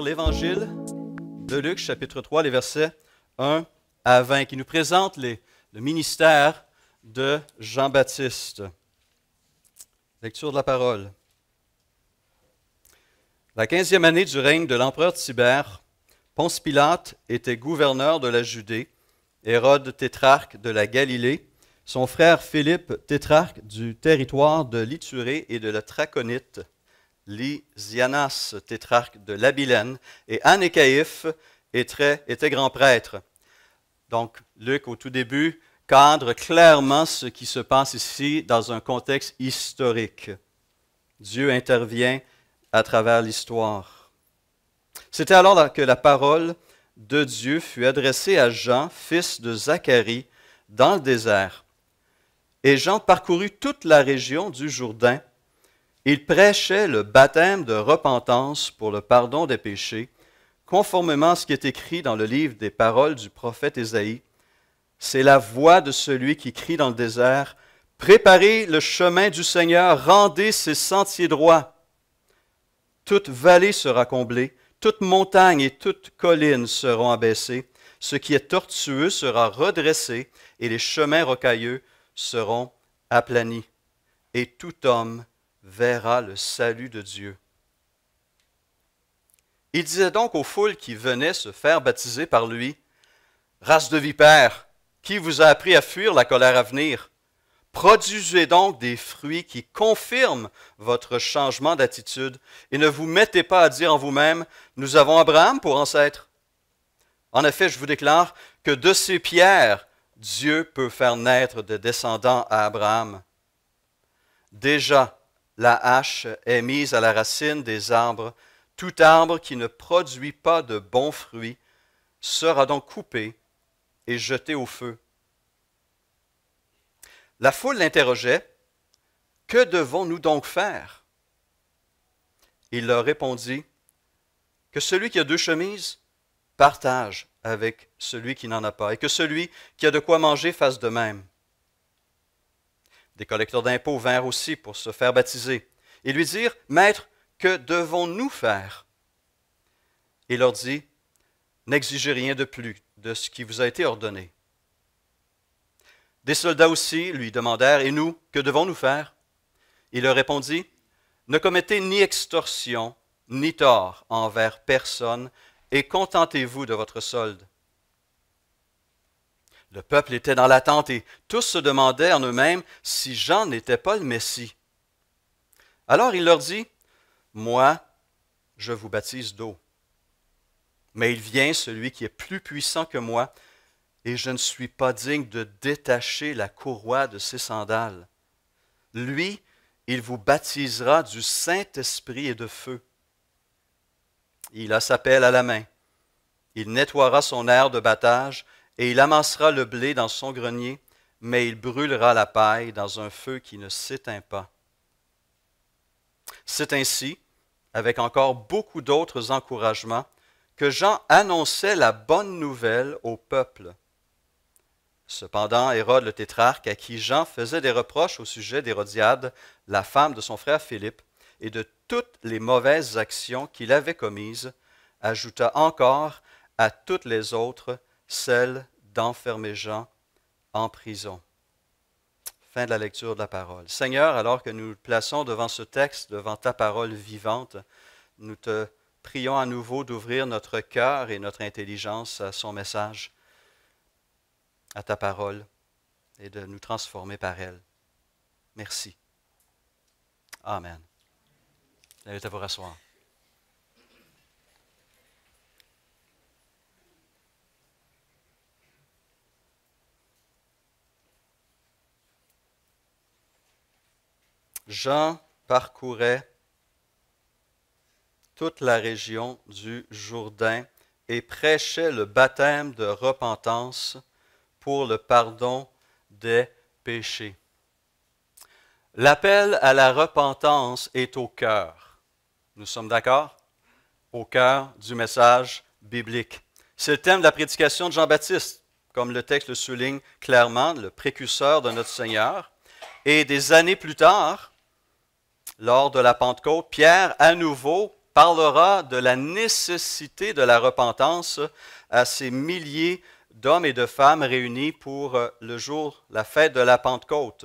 l'évangile de Luc, chapitre 3, les versets 1 à 20, qui nous présente le ministère de Jean-Baptiste. Lecture de la parole. La quinzième année du règne de l'empereur Tibère, Ponce Pilate était gouverneur de la Judée, Hérode tétrarque de la Galilée, son frère Philippe tétrarque du territoire de l'Iturée et de la Traconite, Lysianas, tétrarque de l'Abilène, et Anne et étaient, grands prêtres. Donc, Luc, au tout début, cadre clairement ce qui se passe ici dans un contexte historique. Dieu intervient à travers l'histoire. C'était alors que la parole de Dieu fut adressée à Jean, fils de Zacharie, dans le désert. Et Jean parcourut toute la région du Jourdain il prêchait le baptême de repentance pour le pardon des péchés, conformément à ce qui est écrit dans le livre des paroles du prophète Ésaïe. C'est la voix de celui qui crie dans le désert, Préparez le chemin du Seigneur, rendez ses sentiers droits. Toute vallée sera comblée, toute montagne et toute colline seront abaissées, ce qui est tortueux sera redressé, et les chemins rocailleux seront aplanis. Et tout homme verra le salut de Dieu. Il disait donc aux foules qui venaient se faire baptiser par lui, Race de vipères, qui vous a appris à fuir la colère à venir Produisez donc des fruits qui confirment votre changement d'attitude et ne vous mettez pas à dire en vous-même, Nous avons Abraham pour ancêtre. En effet, je vous déclare que de ces pierres, Dieu peut faire naître des descendants à Abraham. Déjà, la hache est mise à la racine des arbres. Tout arbre qui ne produit pas de bons fruits sera donc coupé et jeté au feu. La foule l'interrogeait, Que devons-nous donc faire Il leur répondit, Que celui qui a deux chemises partage avec celui qui n'en a pas, et que celui qui a de quoi manger fasse de même des collecteurs d'impôts vinrent aussi pour se faire baptiser et lui dirent, Maître, que devons-nous faire Il leur dit, N'exigez rien de plus de ce qui vous a été ordonné. Des soldats aussi lui demandèrent, Et nous, que devons-nous faire Il leur répondit, Ne commettez ni extorsion, ni tort envers personne, et contentez-vous de votre solde. Le peuple était dans l'attente et tous se demandaient en eux-mêmes si Jean n'était pas le Messie. Alors il leur dit, Moi, je vous baptise d'eau. Mais il vient celui qui est plus puissant que moi, et je ne suis pas digne de détacher la courroie de ses sandales. Lui, il vous baptisera du Saint-Esprit et de feu. Il a sa pelle à la main. Il nettoiera son air de battage et il amassera le blé dans son grenier, mais il brûlera la paille dans un feu qui ne s'éteint pas. C'est ainsi, avec encore beaucoup d'autres encouragements, que Jean annonçait la bonne nouvelle au peuple. Cependant, Hérode le tétrarque, à qui Jean faisait des reproches au sujet d'Hérodiade, la femme de son frère Philippe, et de toutes les mauvaises actions qu'il avait commises, ajouta encore à toutes les autres celle d'enfermer Jean en prison. Fin de la lecture de la parole. Seigneur, alors que nous plaçons devant ce texte, devant ta parole vivante, nous te prions à nouveau d'ouvrir notre cœur et notre intelligence à son message, à ta parole, et de nous transformer par elle. Merci. Amen. Vous à vous rasseoir. Jean parcourait toute la région du Jourdain et prêchait le baptême de repentance pour le pardon des péchés. L'appel à la repentance est au cœur. Nous sommes d'accord? Au cœur du message biblique. C'est le thème de la prédication de Jean-Baptiste, comme le texte le souligne clairement, le précurseur de notre Seigneur. Et des années plus tard, lors de la Pentecôte, Pierre, à nouveau, parlera de la nécessité de la repentance à ces milliers d'hommes et de femmes réunis pour euh, le jour, la fête de la Pentecôte.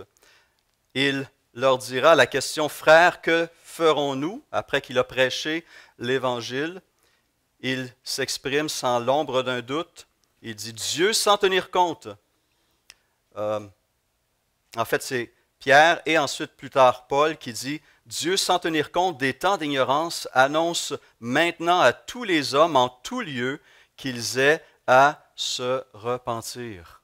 Il leur dira la question, frère, que ferons-nous après qu'il a prêché l'Évangile Il s'exprime sans l'ombre d'un doute. Il dit Dieu sans tenir compte. Euh, en fait, c'est Pierre et ensuite plus tard Paul qui dit Dieu, sans tenir compte des temps d'ignorance, annonce maintenant à tous les hommes en tout lieu qu'ils aient à se repentir.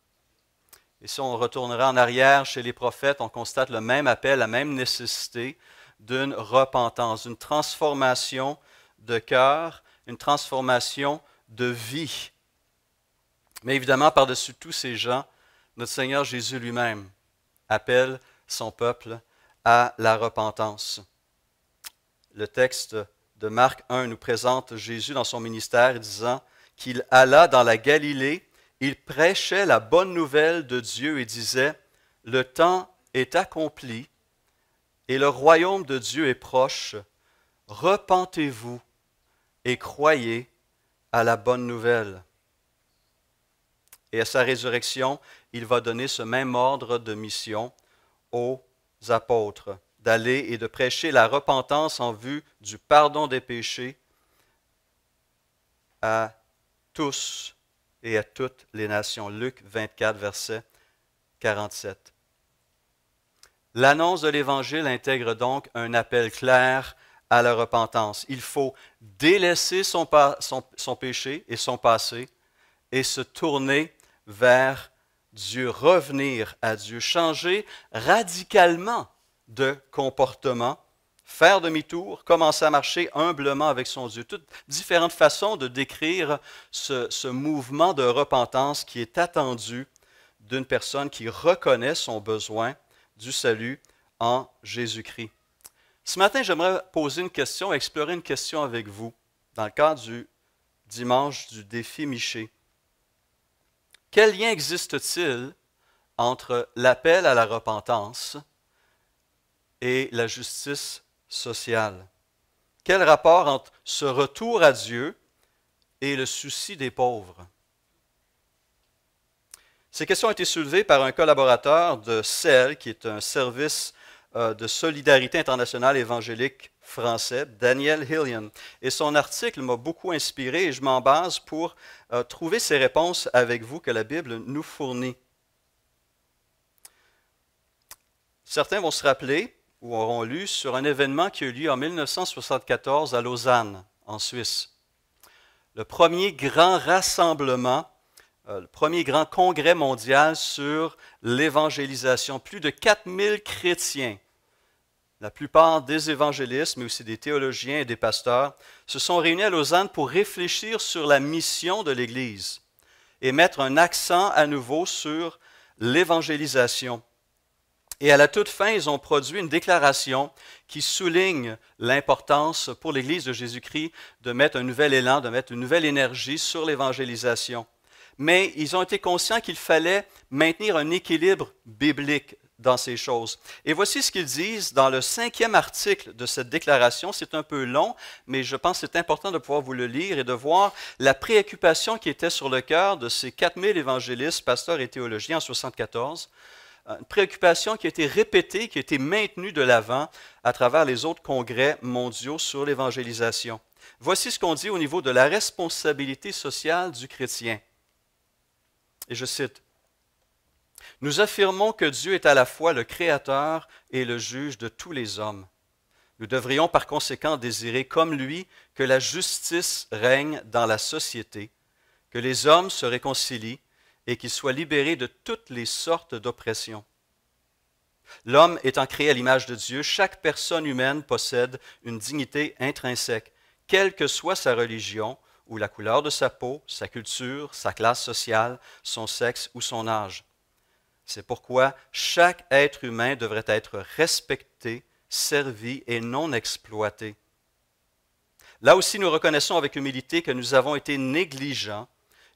Et si on retournera en arrière chez les prophètes, on constate le même appel, la même nécessité d'une repentance, d'une transformation de cœur, une transformation de vie. Mais évidemment, par-dessus tous ces gens, notre Seigneur Jésus lui-même appelle son peuple à la repentance. Le texte de Marc 1 nous présente Jésus dans son ministère disant qu'il alla dans la Galilée, il prêchait la bonne nouvelle de Dieu et disait, Le temps est accompli et le royaume de Dieu est proche, repentez-vous et croyez à la bonne nouvelle. Et à sa résurrection, il va donner ce même ordre de mission aux apôtres d'aller et de prêcher la repentance en vue du pardon des péchés à tous et à toutes les nations. Luc 24, verset 47. L'annonce de l'Évangile intègre donc un appel clair à la repentance. Il faut délaisser son, son, son péché et son passé et se tourner vers Dieu, revenir à Dieu, changer radicalement de comportement, faire demi-tour, commencer à marcher humblement avec son Dieu. Toutes différentes façons de décrire ce, mouvement de repentance qui est attendu d'une personne qui reconnaît son besoin du salut en Jésus-Christ. Ce matin, j'aimerais poser une question, explorer une question avec vous dans le cadre du dimanche du défi Miché. Quel lien existe-t-il entre l'appel à la repentance et la justice sociale? Quel rapport entre ce retour à Dieu et le souci des pauvres? Ces questions ont été soulevées par un collaborateur de CEL, qui est un service euh, de solidarité internationale évangélique français, Daniel Hillian. Et son article m'a beaucoup inspiré et je m'en base pour euh, trouver ces réponses avec vous que la Bible nous fournit. Certains vont se rappeler ou auront lu sur un événement qui a eu lieu en 1974 à Lausanne, en Suisse. Le premier grand rassemblement, euh, le premier grand congrès mondial sur l'évangélisation. Plus de 4000 chrétiens la plupart des évangélistes, mais aussi des théologiens et des pasteurs, se sont réunis à Lausanne pour réfléchir sur la mission de l'Église et mettre un accent à nouveau sur l'évangélisation. Et à la toute fin, ils ont produit une déclaration qui souligne l'importance pour l'Église de Jésus-Christ de mettre un nouvel élan, de mettre une nouvelle énergie sur l'évangélisation. Mais ils ont été conscients qu'il fallait maintenir un équilibre biblique, dans ces choses. Et voici ce qu'ils disent dans le cinquième article de cette déclaration. C'est un peu long, mais je pense que c'est important de pouvoir vous le lire et de voir la préoccupation qui était sur le cœur de ces 4000 évangélistes, pasteurs et théologiens en 1974. Euh, une préoccupation qui a été répétée, qui a été maintenue de l'avant à travers les autres congrès mondiaux sur l'évangélisation. Voici ce qu'on dit au niveau de la responsabilité sociale du chrétien. Et je cite, nous affirmons que Dieu est à la fois le Créateur et le juge de tous les hommes. Nous devrions par conséquent désirer, comme lui, que la justice règne dans la société, que les hommes se réconcilient et qu'ils soient libérés de toutes les sortes d'oppressions. L'homme étant créé à l'image de Dieu, chaque personne humaine possède une dignité intrinsèque, quelle que soit sa religion ou la couleur de sa peau, sa culture, sa classe sociale, son sexe ou son âge. C'est pourquoi chaque être humain devrait être respecté, servi et non exploité. Là aussi, nous reconnaissons avec humilité que nous avons été négligents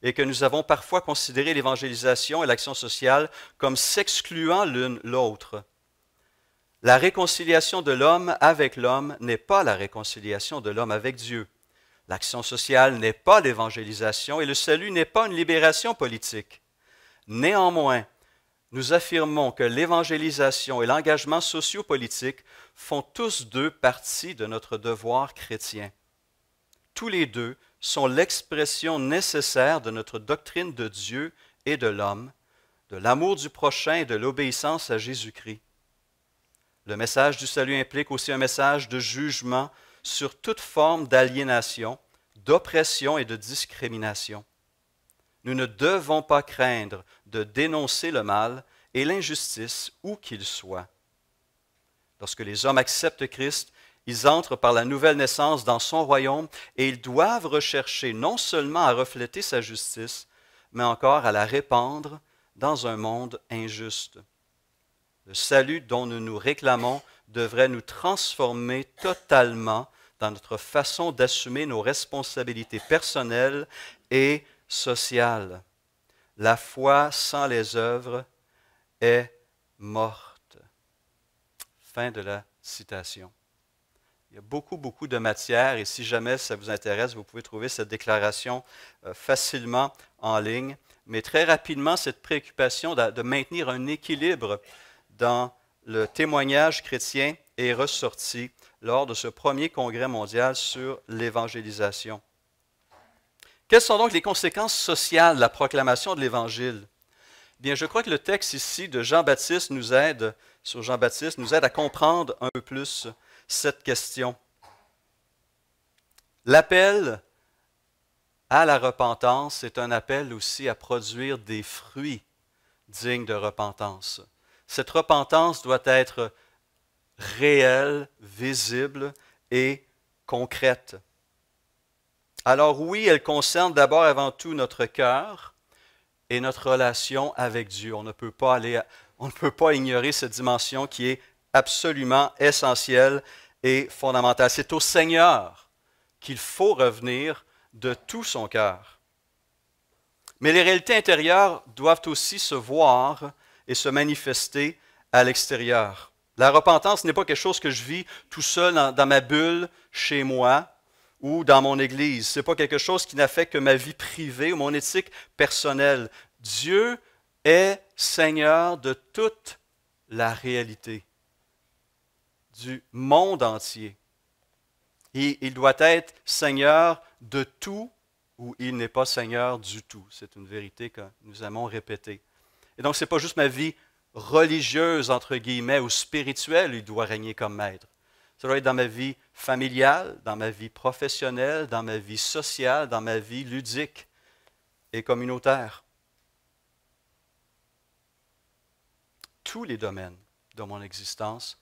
et que nous avons parfois considéré l'évangélisation et l'action sociale comme s'excluant l'une l'autre. La réconciliation de l'homme avec l'homme n'est pas la réconciliation de l'homme avec Dieu. L'action sociale n'est pas l'évangélisation et le salut n'est pas une libération politique. Néanmoins, nous affirmons que l'évangélisation et l'engagement sociopolitique font tous deux partie de notre devoir chrétien. Tous les deux sont l'expression nécessaire de notre doctrine de Dieu et de l'homme, de l'amour du prochain et de l'obéissance à Jésus-Christ. Le message du salut implique aussi un message de jugement sur toute forme d'aliénation, d'oppression et de discrimination. Nous ne devons pas craindre de dénoncer le mal et l'injustice où qu'il soit. Lorsque les hommes acceptent Christ, ils entrent par la nouvelle naissance dans son royaume et ils doivent rechercher non seulement à refléter sa justice, mais encore à la répandre dans un monde injuste. Le salut dont nous nous réclamons devrait nous transformer totalement dans notre façon d'assumer nos responsabilités personnelles et sociales. La foi sans les œuvres est morte. Fin de la citation. Il y a beaucoup, beaucoup de matière et si jamais ça vous intéresse, vous pouvez trouver cette déclaration euh, facilement en ligne. Mais très rapidement, cette préoccupation de maintenir un équilibre dans le témoignage chrétien est ressortie lors de ce premier congrès mondial sur l'évangélisation. Quelles sont donc les conséquences sociales de la proclamation de l'Évangile? Bien, je crois que le texte ici de Jean-Baptiste nous aide, sur Jean-Baptiste, nous aide à comprendre un peu plus cette question. L'appel à la repentance est un appel aussi à produire des fruits dignes de repentance. Cette repentance doit être réelle, visible et concrète. Alors oui, elle concerne d'abord avant tout notre cœur et notre relation avec Dieu. On ne peut pas ignorer cette dimension qui est absolument essentielle et fondamentale. C'est au Seigneur qu'il faut revenir de tout son cœur. Mais les réalités intérieures doivent aussi se voir et se manifester à l'extérieur. La repentance n'est pas quelque chose que je vis tout seul dans ma bulle chez moi ou dans mon Église. Ce n'est pas quelque chose qui n'affecte que ma vie privée ou mon éthique personnelle. Dieu est Seigneur de toute la réalité, du monde entier. Et il doit être Seigneur de tout ou il n'est pas Seigneur du tout. C'est une vérité que nous aimons répéter. Et donc, ce n'est pas juste ma vie religieuse, entre guillemets, ou spirituelle, il doit régner comme maître. Ça doit être dans ma vie familiale, dans ma vie professionnelle, dans ma vie sociale, dans ma vie ludique et communautaire. Tous les domaines de mon existence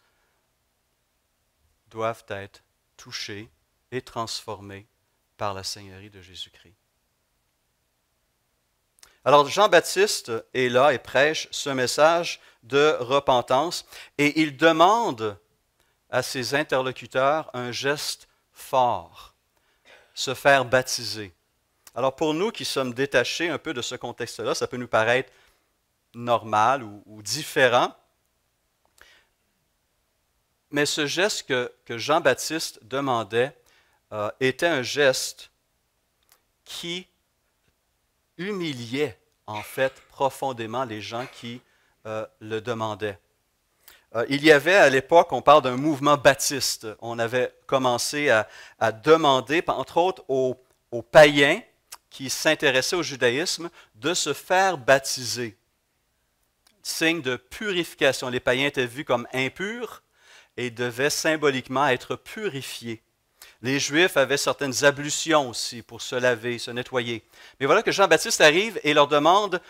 doivent être touchés et transformés par la Seigneurie de Jésus-Christ. Alors Jean-Baptiste est là et prêche ce message de repentance et il demande à ses interlocuteurs un geste fort, se faire baptiser. Alors pour nous qui sommes détachés un peu de ce contexte-là, ça peut nous paraître normal ou, différent. Mais ce geste que, Jean-Baptiste demandait euh, était un geste qui humiliait en fait profondément les gens qui euh, le demandaient. Euh, il y avait à l'époque, on parle d'un mouvement baptiste. On avait commencé à, demander, entre autres, aux, aux païens qui s'intéressaient au judaïsme de se faire baptiser. Signe de purification. Les païens étaient vus comme impurs et devaient symboliquement être purifiés. Les Juifs avaient certaines ablutions aussi pour se laver, se nettoyer. Mais voilà que Jean-Baptiste arrive et leur demande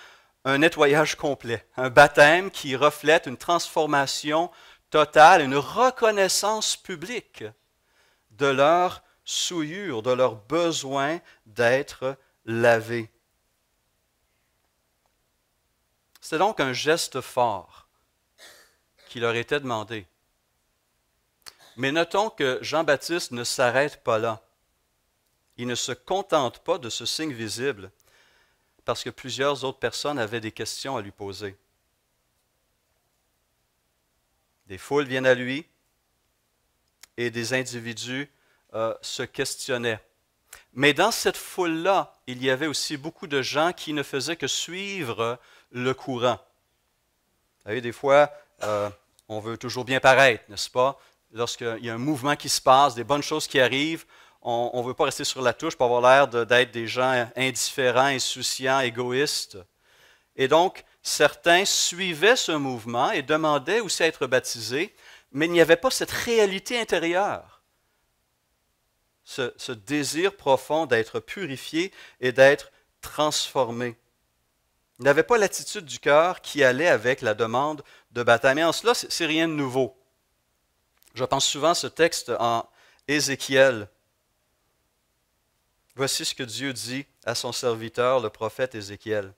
un nettoyage complet, un baptême qui reflète une transformation totale, une reconnaissance publique de leur souillure, de leur besoin d'être lavé. C'est donc un geste fort qui leur était demandé. Mais notons que Jean-Baptiste ne s'arrête pas là. Il ne se contente pas de ce signe visible parce que plusieurs autres personnes avaient des questions à lui poser. Des foules viennent à lui et des individus euh, se questionnaient. Mais dans cette foule-là, il y avait aussi beaucoup de gens qui ne faisaient que suivre le courant. Vous savez, des fois, euh, on veut toujours bien paraître, n'est-ce pas? Lorsqu'il y a un mouvement qui se passe, des bonnes choses qui arrivent, on ne veut pas rester sur la touche pour avoir l'air d'être des gens indifférents, insouciants, égoïstes. Et donc, certains suivaient ce mouvement et demandaient aussi à être baptisés, mais il n'y avait pas cette réalité intérieure, ce, désir profond d'être purifié et d'être transformé. n'y avait pas l'attitude du cœur qui allait avec la demande de baptême. en cela, c'est rien de nouveau. Je pense souvent à ce texte en Ézéchiel Voici ce que Dieu dit à son serviteur, le prophète Ézéchiel.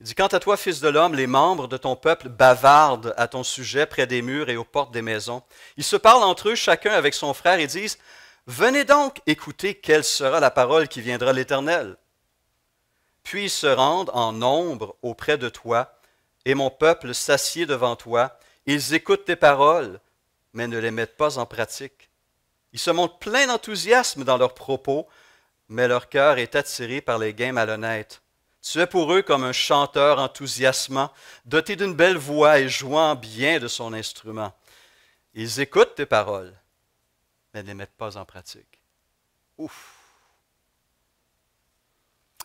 Il dit, Quant à toi, fils de l'homme, les membres de ton peuple bavardent à ton sujet près des murs et aux portes des maisons. Ils se parlent entre eux, chacun avec son frère, et disent, Venez donc écouter quelle sera la parole qui viendra de l'Éternel. Puis ils se rendent en nombre auprès de toi, et mon peuple s'assied devant toi. Ils écoutent tes paroles, mais ne les mettent pas en pratique. Ils se montrent pleins d'enthousiasme dans leurs propos, mais leur cœur est attiré par les gains malhonnêtes. Tu es pour eux comme un chanteur enthousiasmant, doté d'une belle voix et jouant bien de son instrument. Ils écoutent tes paroles, mais ne les mettent pas en pratique. Ouf!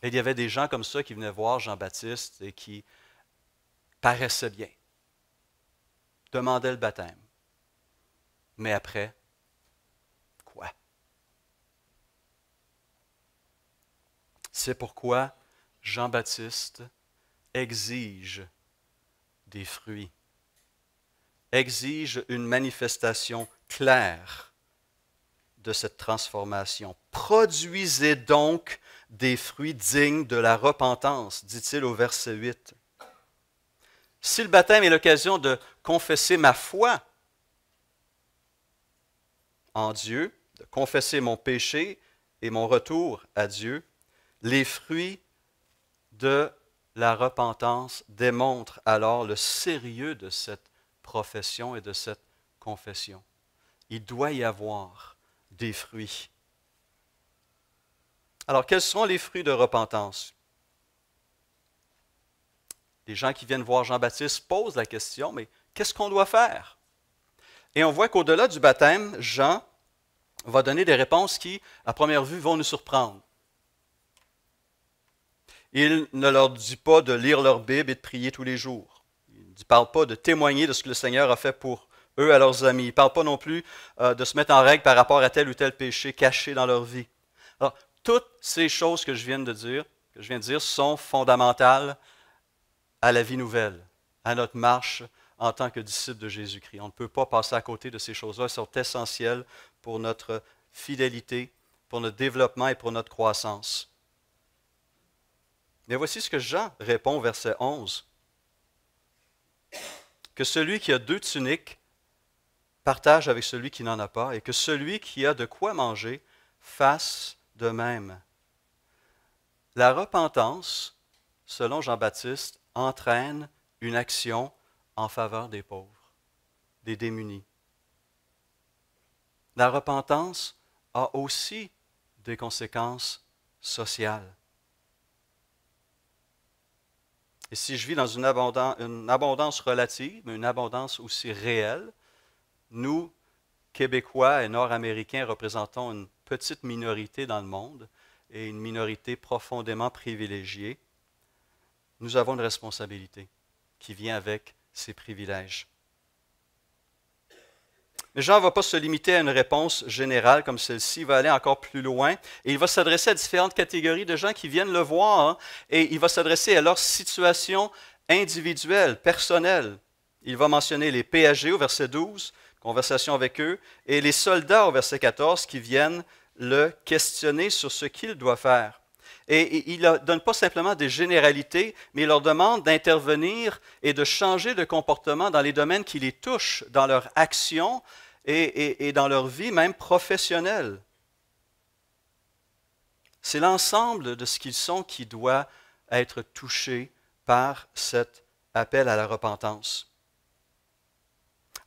Et il y avait des gens comme ça qui venaient voir Jean-Baptiste et qui paraissaient bien, demandaient le baptême. Mais après, C'est pourquoi Jean-Baptiste exige des fruits, exige une manifestation claire de cette transformation. Produisez donc des fruits dignes de la repentance, dit-il au verset 8. Si le baptême est l'occasion de confesser ma foi en Dieu, de confesser mon péché et mon retour à Dieu, les fruits de la repentance démontrent alors le sérieux de cette profession et de cette confession. Il doit y avoir des fruits. Alors, quels sont les fruits de repentance? Les gens qui viennent voir Jean-Baptiste posent la question, mais qu'est-ce qu'on doit faire? Et on voit qu'au-delà du baptême, Jean va donner des réponses qui, à première vue, vont nous surprendre. Il ne leur dit pas de lire leur Bible et de prier tous les jours. Il ne parle pas de témoigner de ce que le Seigneur a fait pour eux et leurs amis. Il ne parle pas non plus euh, de se mettre en règle par rapport à tel ou tel péché caché dans leur vie. toutes ces choses que je viens de dire, que je viens de dire sont fondamentales à la vie nouvelle, à notre marche en tant que disciples de Jésus-Christ. On ne peut pas passer à côté de ces choses-là. Elles sont essentielles pour notre fidélité, pour notre développement et pour notre croissance. Mais voici ce que Jean répond, verset 11. Que celui qui a deux tuniques partage avec celui qui n'en a pas, et que celui qui a de quoi manger fasse de même. La repentance, selon Jean-Baptiste, entraîne une action en faveur des pauvres, des démunis. La repentance a aussi des conséquences sociales. Et si je vis dans une abondance, relative, mais une abondance aussi réelle, nous, Québécois et Nord-Américains, représentons une petite minorité dans le monde et une minorité profondément privilégiée. Nous avons une responsabilité qui vient avec ces privilèges. Mais Jean ne va pas se limiter à une réponse générale comme celle-ci, il va aller encore plus loin et il va s'adresser à différentes catégories de gens qui viennent le voir hein, et il va s'adresser à leur situation individuelle, personnelle. Il va mentionner les PAG au verset 12, conversation avec eux, et les soldats au verset 14 qui viennent le questionner sur ce qu'il doit faire. Et il ne donne pas simplement des généralités, mais il leur demande d'intervenir et de changer de comportement dans les domaines qui les touchent, dans leur action, et, dans leur vie même professionnelle. C'est l'ensemble de ce qu'ils sont qui doit être touché par cet appel à la repentance.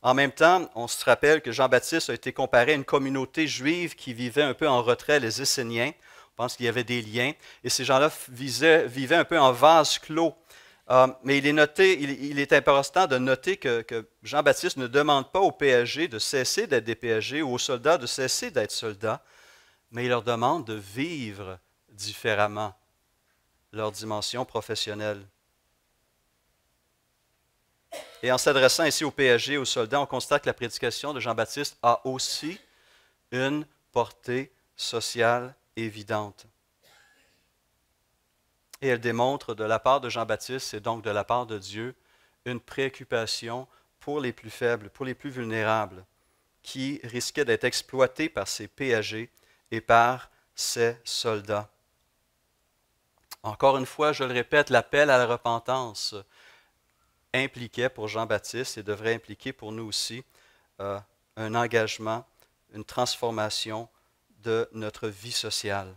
En même temps, on se rappelle que Jean-Baptiste a été comparé à une communauté juive qui vivait un peu en retrait, les Esséniens. On pense qu'il y avait des liens. Et ces gens-là vivaient un peu en vase clos. Ah, mais il est, noté, il, est important de noter que, Jean-Baptiste ne demande pas aux PSG de cesser d'être des PSG ou aux soldats de cesser d'être soldats, mais il leur demande de vivre différemment leur dimension professionnelle. Et en s'adressant ainsi aux et aux soldats, on constate que la prédication de Jean-Baptiste a aussi une portée sociale évidente. Et elle démontre de la part de Jean-Baptiste et donc de la part de Dieu une préoccupation pour les plus faibles, pour les plus vulnérables, qui risquaient d'être exploités par ces péagers et par ces soldats. Encore une fois, je le répète, l'appel à la repentance impliquait pour Jean-Baptiste et devrait impliquer pour nous aussi euh, un engagement, une transformation de notre vie sociale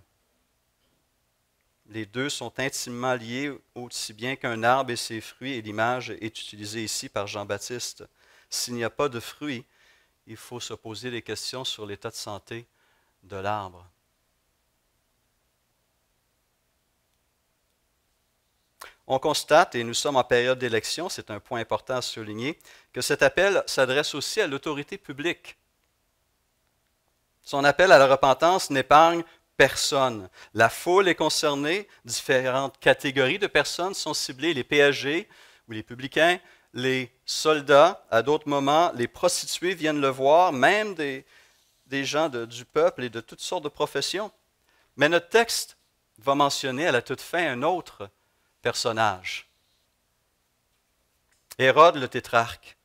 les deux sont intimement liés aussi bien qu'un arbre et ses fruits, et l'image est utilisée ici par Jean-Baptiste. S'il n'y a pas de fruits, il faut se poser des questions sur l'état de santé de l'arbre. On constate, et nous sommes en période d'élection, c'est un point important à souligner, que cet appel s'adresse aussi à l'autorité publique. Son appel à la repentance n'épargne personnes. La foule est concernée, différentes catégories de personnes sont ciblées, les péagers ou les publicains, les soldats, à d'autres moments, les prostituées viennent le voir, même des, gens du peuple et de toutes sortes de professions. Mais notre texte va mentionner à la toute fin un autre personnage. Hérode le tétrarque.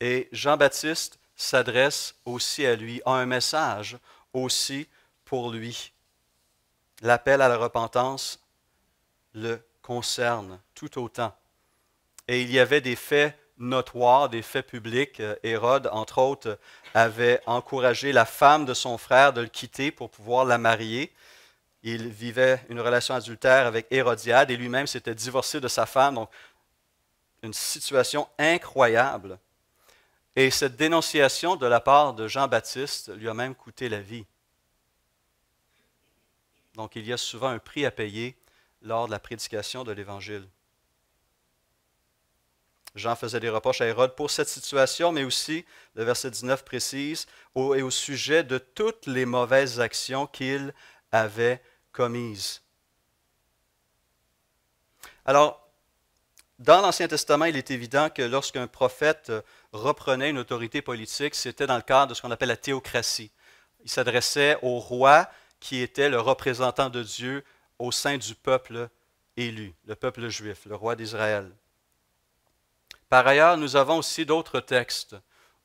Et Jean-Baptiste s'adresse aussi à lui, a un message aussi pour lui. L'appel à la repentance le concerne tout autant. Et il y avait des faits notoires, des faits publics. Euh, Hérode, entre autres, avait encouragé la femme de son frère de le quitter pour pouvoir la marier. Il vivait une relation adultère avec Hérodiade et lui-même s'était divorcé de sa femme. Donc, une situation incroyable. Et cette dénonciation de la part de Jean-Baptiste lui a même coûté la vie. Donc il y a souvent un prix à payer lors de la prédication de l'Évangile. Jean faisait des reproches à Hérode pour cette situation, mais aussi, le verset 19 précise, au, et au sujet de toutes les mauvaises actions qu'il avait commises. Alors, dans l'Ancien Testament, il est évident que lorsqu'un prophète euh, reprenait une autorité politique, c'était dans le cadre de ce qu'on appelle la théocratie. Il s'adressait au roi qui était le représentant de Dieu au sein du peuple élu, le peuple juif, le roi d'Israël. Par ailleurs, nous avons aussi d'autres textes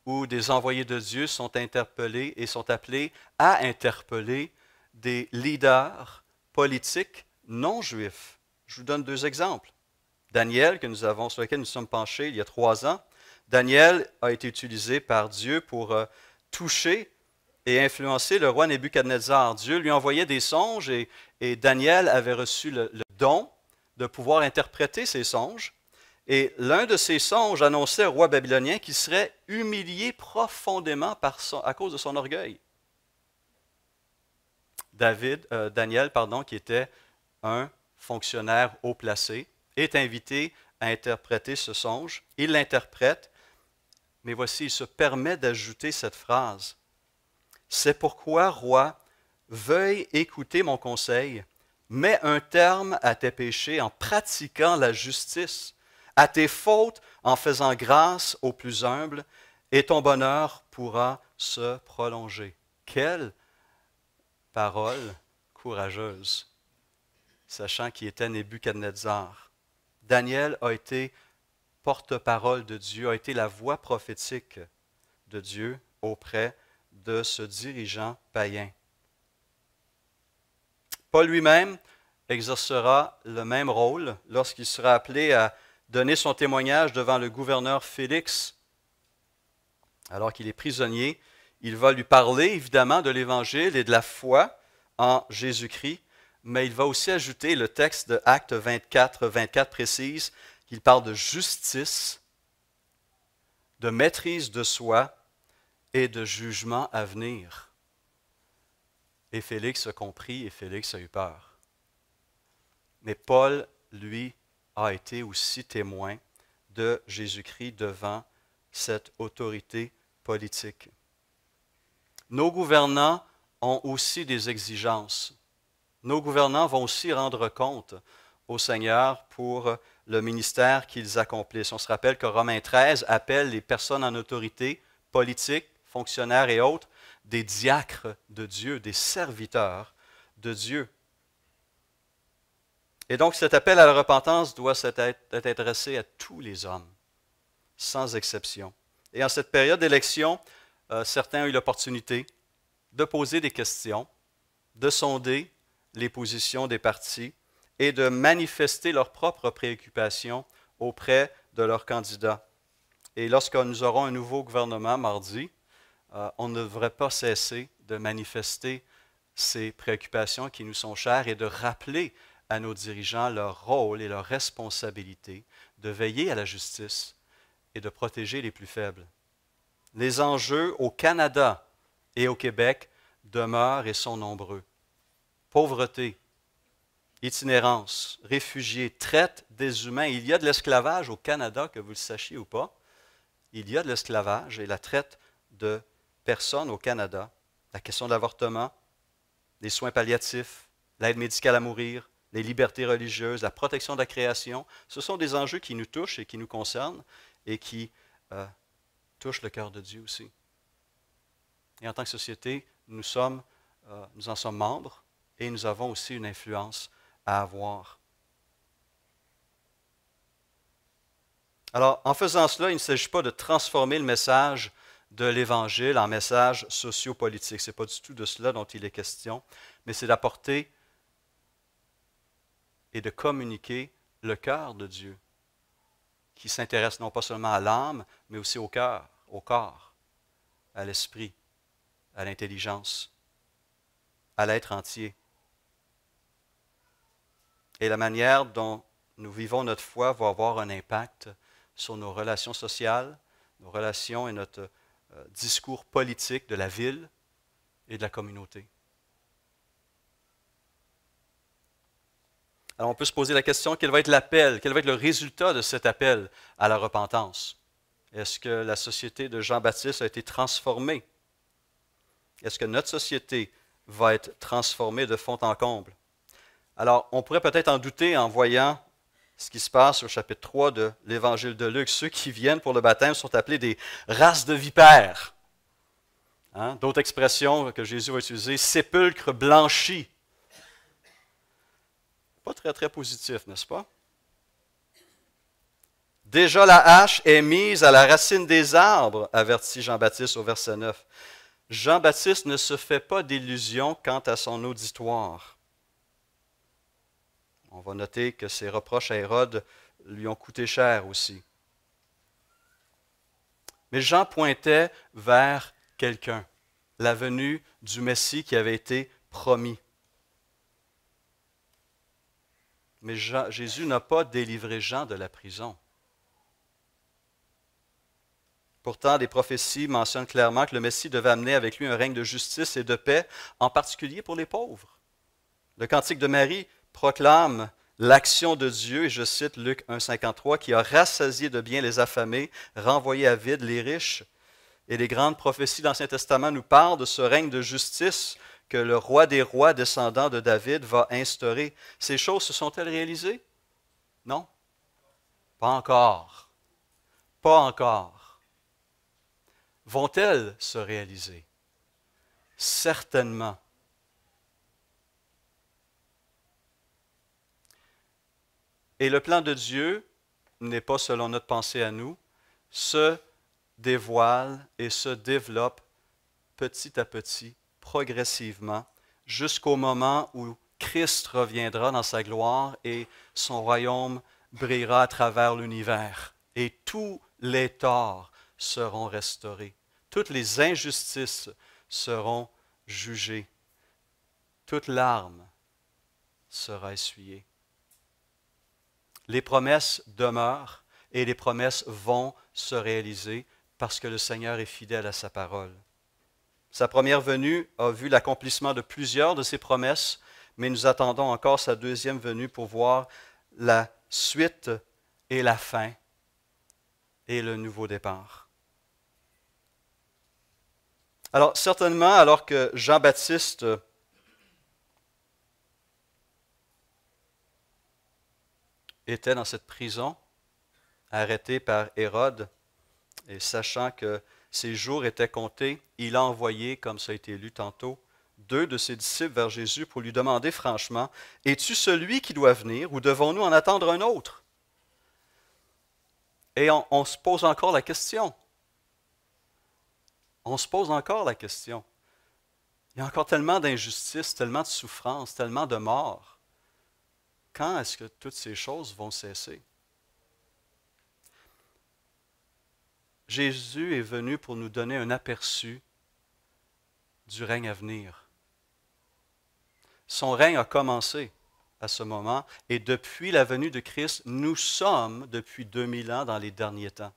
où des envoyés de Dieu sont interpellés et sont appelés à interpeller des leaders politiques non juifs. Je vous donne deux exemples. Daniel, que nous avons, sur lequel nous sommes penchés il y a trois ans, Daniel a été utilisé par Dieu pour euh, toucher et influencer le roi Nebuchadnezzar. Dieu lui envoyait des songes et, Daniel avait reçu le, don de pouvoir interpréter ces songes. Et l'un de ces songes annonçait au roi babylonien qu'il serait humilié profondément à cause de son orgueil. David, euh, Daniel, pardon, qui était un fonctionnaire haut placé, est invité à interpréter ce songe. Il l'interprète, mais voici, il se permet d'ajouter cette phrase. C'est pourquoi, roi, veuille écouter mon conseil, mets un terme à tes péchés en pratiquant la justice, à tes fautes en faisant grâce aux plus humbles, et ton bonheur pourra se prolonger. Quelle parole courageuse, sachant qu'il était Nebuchadnezzar. Daniel a été porte-parole de Dieu, a été la voix prophétique de Dieu auprès de ce dirigeant païen. Paul lui-même exercera le même rôle lorsqu'il sera appelé à donner son témoignage devant le gouverneur Félix. Alors qu'il est prisonnier, il va lui parler évidemment de l'Évangile et de la foi en Jésus-Christ mais il va aussi ajouter le texte de Acte 24, 24 précise qu'il parle de justice, de maîtrise de soi et de jugement à venir. Et Félix a compris et Félix a eu peur. Mais Paul, lui, a été aussi témoin de Jésus-Christ devant cette autorité politique. Nos gouvernants ont aussi des exigences. Nos gouvernants vont aussi rendre compte au Seigneur pour le ministère qu'ils accomplissent. On se rappelle que Romains 13 appelle les personnes en autorité politiques, fonctionnaires et autres, des diacres de Dieu, des serviteurs de Dieu. Et donc cet appel à la repentance doit être adressé à tous les hommes, sans exception. Et en cette période d'élection, euh, certains ont eu l'opportunité de poser des questions, de sonder les positions des partis et de manifester leurs propres préoccupations auprès de leurs candidats. Et lorsque nous aurons un nouveau gouvernement mardi, euh, on ne devrait pas cesser de manifester ces préoccupations qui nous sont chères et de rappeler à nos dirigeants leur rôle et leur responsabilité de veiller à la justice et de protéger les plus faibles. Les enjeux au Canada et au Québec demeurent et sont nombreux pauvreté, itinérance, réfugiés, traite des humains. Il y a de l'esclavage au Canada, que vous le sachiez ou pas. Il y a de l'esclavage et la traite de personnes au Canada. La question de l'avortement, les soins palliatifs, l'aide médicale à mourir, les libertés religieuses, la protection de la création, ce sont des enjeux qui nous touchent et qui nous concernent et qui euh, touchent le cœur de Dieu aussi. Et en tant que société, nous, sommes, euh, nous en sommes membres et nous avons aussi une influence à avoir. Alors, en faisant cela, il ne s'agit pas de transformer le message de l'Évangile en message sociopolitique. Ce n'est pas du tout de cela dont il est question, mais c'est d'apporter et de communiquer le cœur de Dieu, qui s'intéresse non pas seulement à l'âme, mais aussi au cœur, au corps, à l'esprit, à l'intelligence, à l'être entier et la manière dont nous vivons notre foi va avoir un impact sur nos relations sociales, nos relations et notre euh, discours politique de la ville et de la communauté. Alors on peut se poser la question, quel va être l'appel, quel va être le résultat de cet appel à la repentance Est-ce que la société de Jean-Baptiste a été transformée Est-ce que notre société va être transformée de fond en comble alors, on pourrait peut-être en douter en voyant ce qui se passe au chapitre 3 de l'Évangile de Luc. Ceux qui viennent pour le baptême sont appelés des races de vipères. Hein? D'autres expressions que Jésus va utiliser, sépulcre blanchi. Pas très, très positif, n'est-ce pas? Déjà la hache est mise à la racine des arbres, avertit Jean-Baptiste au verset 9. Jean-Baptiste ne se fait pas d'illusions quant à son auditoire. On va noter que ses reproches à Hérode lui ont coûté cher aussi. Mais Jean pointait vers quelqu'un, la venue du Messie qui avait été promis. Mais Jésus n'a pas délivré Jean de la prison. Pourtant, des prophéties mentionnent clairement que le Messie devait amener avec lui un règne de justice et de paix, en particulier pour les pauvres. Le cantique de Marie proclame l'action de Dieu, et je cite Luc 1,53, qui a rassasié de bien les affamés, renvoyé à vide les riches. Et les grandes prophéties de l'Ancien Testament nous parlent de ce règne de justice que le roi des rois, descendant de David, va instaurer. Ces choses se sont-elles réalisées? Non? Pas encore. Pas encore. Vont-elles se réaliser? Certainement. Et le plan de Dieu n'est pas selon notre pensée à nous, se dévoile et se développe petit à petit, progressivement, jusqu'au moment où Christ reviendra dans sa gloire et son royaume brillera à travers l'univers. Et tous les torts seront restaurés. Toutes les injustices seront jugées. Toute larme sera essuyée. Les promesses demeurent et les promesses vont se réaliser parce que le Seigneur est fidèle à sa parole. Sa première venue a vu l'accomplissement de plusieurs de ses promesses, mais nous attendons encore sa deuxième venue pour voir la suite et la fin et le nouveau départ. Alors certainement, alors que Jean-Baptiste était dans cette prison, arrêté par Hérode, et sachant que ses jours étaient comptés, il a envoyé, comme ça a été lu tantôt, deux de ses disciples vers Jésus pour lui demander franchement, Es-tu celui qui doit venir ou devons-nous en attendre un autre Et on, se pose encore la question. On se pose encore la question. Il y a encore tellement d'injustices, tellement de souffrances, tellement de morts. Quand est-ce que toutes ces choses vont cesser? Jésus est venu pour nous donner un aperçu du règne à venir. Son règne a commencé à ce moment et depuis la venue de Christ, nous sommes depuis 2000 ans dans les derniers temps.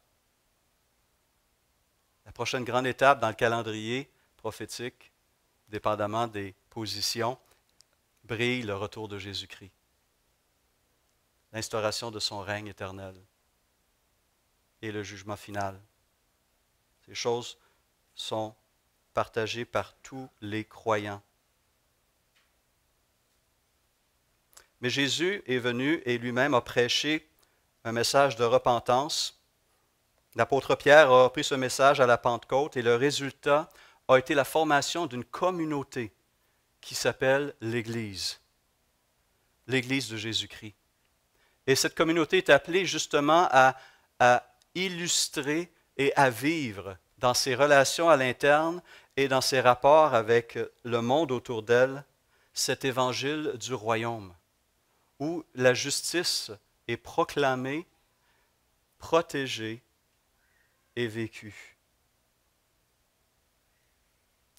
La prochaine grande étape dans le calendrier prophétique, dépendamment des positions, brille le retour de Jésus-Christ l'instauration de son règne éternel et le jugement final. Ces choses sont partagées par tous les croyants. Mais Jésus est venu et lui-même a prêché un message de repentance. L'apôtre Pierre a repris ce message à la Pentecôte et le résultat a été la formation d'une communauté qui s'appelle l'Église, l'Église de Jésus-Christ. Et cette communauté est appelée justement à, à illustrer et à vivre dans ses relations à l'interne et dans ses rapports avec le monde autour d'elle cet évangile du royaume, où la justice est proclamée, protégée et vécue.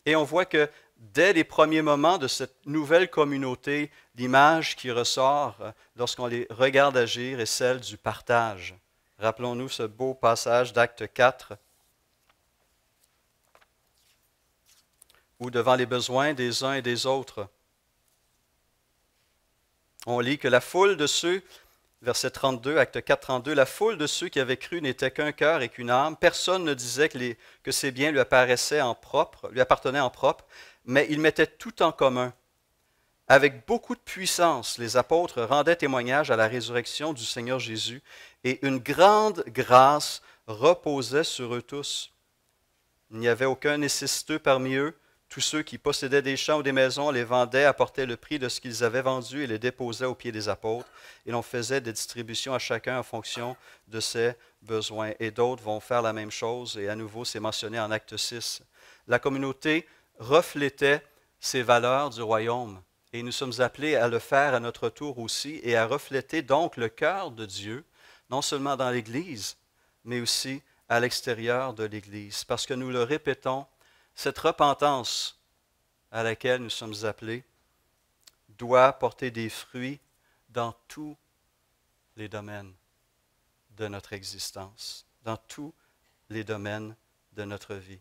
Et on voit que dès les premiers moments de cette nouvelle communauté, l'image qui ressort euh, lorsqu'on les regarde agir est celle du partage. Rappelons-nous ce beau passage d'Acte 4, où devant les besoins des uns et des autres, on lit que la foule de ceux, verset 32, acte 4, 32, la foule de ceux qui avaient cru n'était qu'un cœur et qu'une âme. Personne ne disait que, les, que ses biens lui apparaissait en propre, lui appartenaient en propre, mais ils mettaient tout en commun. Avec beaucoup de puissance, les apôtres rendaient témoignage à la résurrection du Seigneur Jésus et une grande grâce reposait sur eux tous. Il n'y avait aucun nécessiteux parmi eux. Tous ceux qui possédaient des champs ou des maisons les vendaient, apportaient le prix de ce qu'ils avaient vendu et les déposaient aux pieds des apôtres. Et l'on faisait des distributions à chacun en fonction de ses besoins. Et d'autres vont faire la même chose. Et à nouveau, c'est mentionné en Acte 6. La communauté reflétait ces valeurs du royaume et nous sommes appelés à le faire à notre tour aussi et à refléter donc le cœur de Dieu, non seulement dans l'Église, mais aussi à l'extérieur de l'Église. Parce que nous le répétons, cette repentance à laquelle nous sommes appelés doit porter des fruits dans tous les domaines de notre existence, dans tous les domaines de notre vie.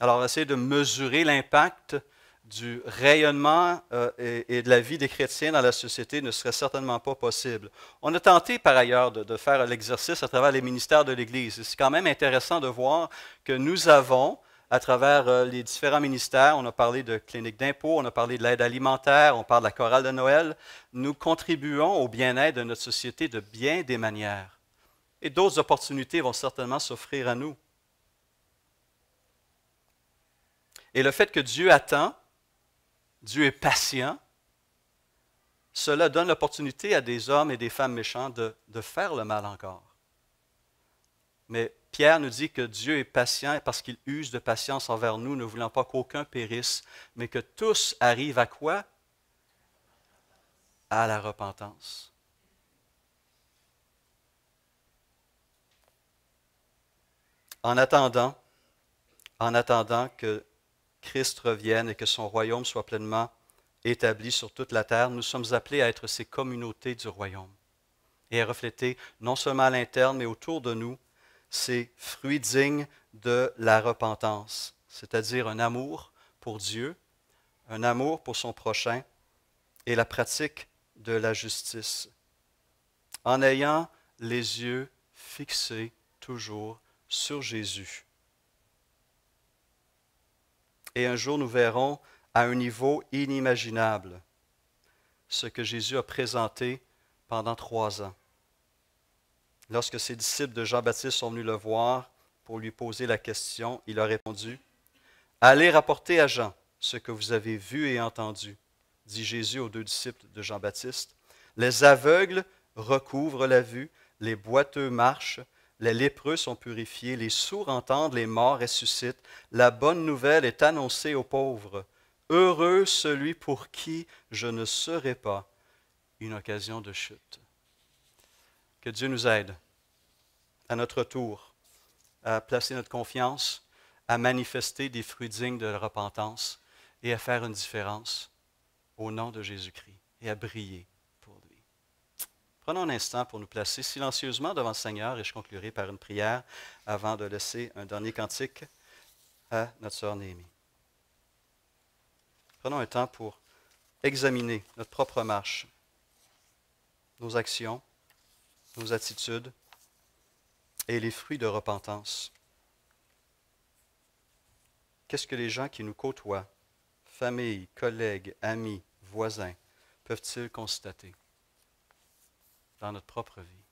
Alors, essayez de mesurer l'impact du rayonnement euh, et, de la vie des chrétiens dans la société ne serait certainement pas possible. On a tenté par ailleurs de, faire l'exercice à travers les ministères de l'Église. C'est quand même intéressant de voir que nous avons, à travers euh, les différents ministères, on a parlé de cliniques d'impôts, on a parlé de l'aide alimentaire, on parle de la chorale de Noël, nous contribuons au bien-être de notre société de bien des manières. Et d'autres opportunités vont certainement s'offrir à nous. Et le fait que Dieu attend, Dieu est patient. Cela donne l'opportunité à des hommes et des femmes méchants de, faire le mal encore. Mais Pierre nous dit que Dieu est patient parce qu'il use de patience envers nous, ne voulant pas qu'aucun périsse, mais que tous arrivent à quoi À la repentance. En attendant, en attendant que Christ revienne et que son royaume soit pleinement établi sur toute la terre, nous sommes appelés à être ces communautés du royaume et à refléter non seulement à l'interne, mais autour de nous, ces fruits dignes de la repentance, c'est-à-dire un amour pour Dieu, un amour pour son prochain et la pratique de la justice, en ayant les yeux fixés toujours sur Jésus, et un jour nous verrons à un niveau inimaginable ce que Jésus a présenté pendant trois ans. Lorsque ses disciples de Jean-Baptiste sont venus le voir pour lui poser la question, il a répondu, Allez rapporter à Jean ce que vous avez vu et entendu, dit Jésus aux deux disciples de Jean-Baptiste. Les aveugles recouvrent la vue, les boiteux marchent, les lépreux sont purifiés, les sourds entendent, les morts ressuscitent. La bonne nouvelle est annoncée aux pauvres. Heureux celui pour qui je ne serai pas une occasion de chute. Que Dieu nous aide à notre tour à placer notre confiance, à manifester des fruits dignes de la repentance et à faire une différence au nom de Jésus-Christ et à briller Prenons un instant pour nous placer silencieusement devant le Seigneur et je conclurai par une prière avant de laisser un dernier cantique à notre sœur Néhémie. Prenons un temps pour examiner notre propre marche, nos actions, nos attitudes et les fruits de repentance. Qu'est-ce que les gens qui nous côtoient, famille, collègues, amis, voisins, peuvent-ils constater? dans notre propre vie.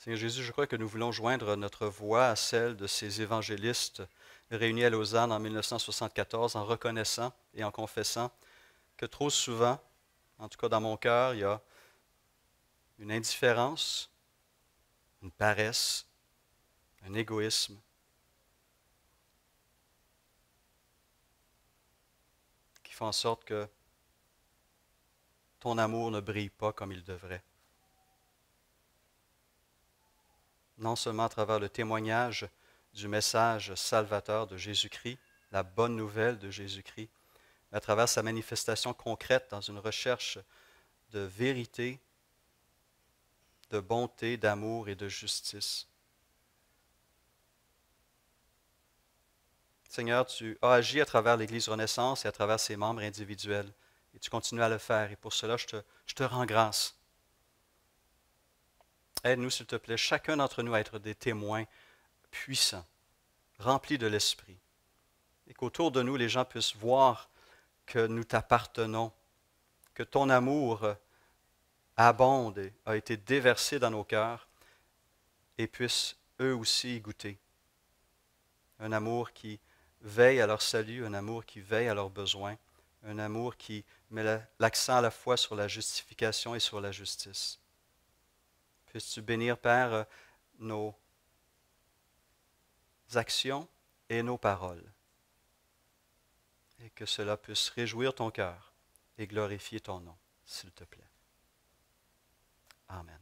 Seigneur Jésus, je crois que nous voulons joindre notre voix à celle de ces évangélistes réunis à Lausanne en 1974 en reconnaissant et en confessant que trop souvent, en tout cas dans mon cœur, il y a une indifférence, une paresse, un égoïsme. qui font en sorte que ton amour ne brille pas comme il devrait. non seulement à travers le témoignage du message salvateur de Jésus-Christ, la bonne nouvelle de Jésus-Christ, mais à travers sa manifestation concrète dans une recherche de vérité, de bonté, d'amour et de justice. Seigneur, tu as agi à travers l'Église Renaissance et à travers ses membres individuels, et tu continues à le faire, et pour cela, je te, je te rends grâce. Aide-nous, s'il te plaît, chacun d'entre nous à être des témoins puissants, remplis de l'Esprit, et qu'autour de nous, les gens puissent voir que nous t'appartenons, que ton amour euh, abonde et a été déversé dans nos cœurs, et puissent eux aussi y goûter. Un amour qui veille à leur salut, un amour qui veille à leurs besoins, un amour qui met l'accent à la fois sur la justification et sur la justice. Puisses-tu bénir, Père, euh, nos actions et nos paroles. Et que cela puisse réjouir ton cœur et glorifier ton nom, s'il te plaît. Amen.